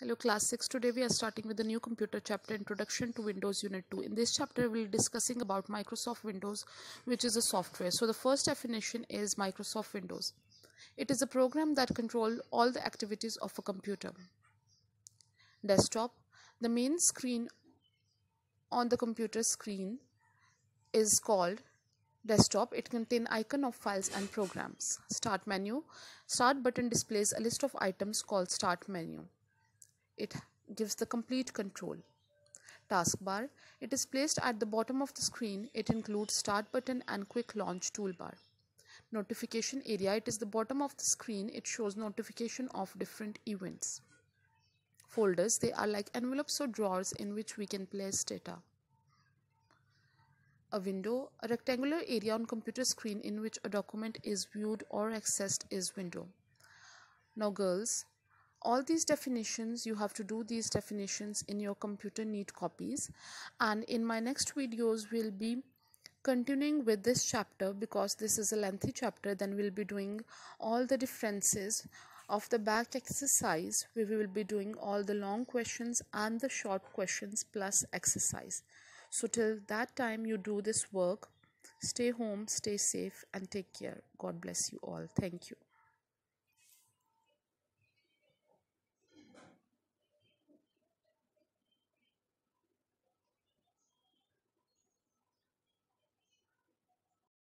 Hello class 6 today we are starting with the new computer chapter introduction to Windows unit 2 in this chapter we will be discussing about Microsoft Windows which is a software so the first definition is Microsoft Windows it is a program that control all the activities of a computer desktop the main screen on the computer screen is called desktop it contain icon of files and programs start menu start button displays a list of items called start menu it gives the complete control. Taskbar. It is placed at the bottom of the screen. It includes start button and quick launch toolbar. Notification area. It is the bottom of the screen. It shows notification of different events. Folders. They are like envelopes or drawers in which we can place data a window, a rectangular area on computer screen in which a document is viewed or accessed is window. Now girls, all these definitions you have to do these definitions in your computer Need copies and in my next videos we'll be continuing with this chapter because this is a lengthy chapter then we'll be doing all the differences of the back exercise we will be doing all the long questions and the short questions plus exercise so till that time you do this work stay home stay safe and take care god bless you all thank you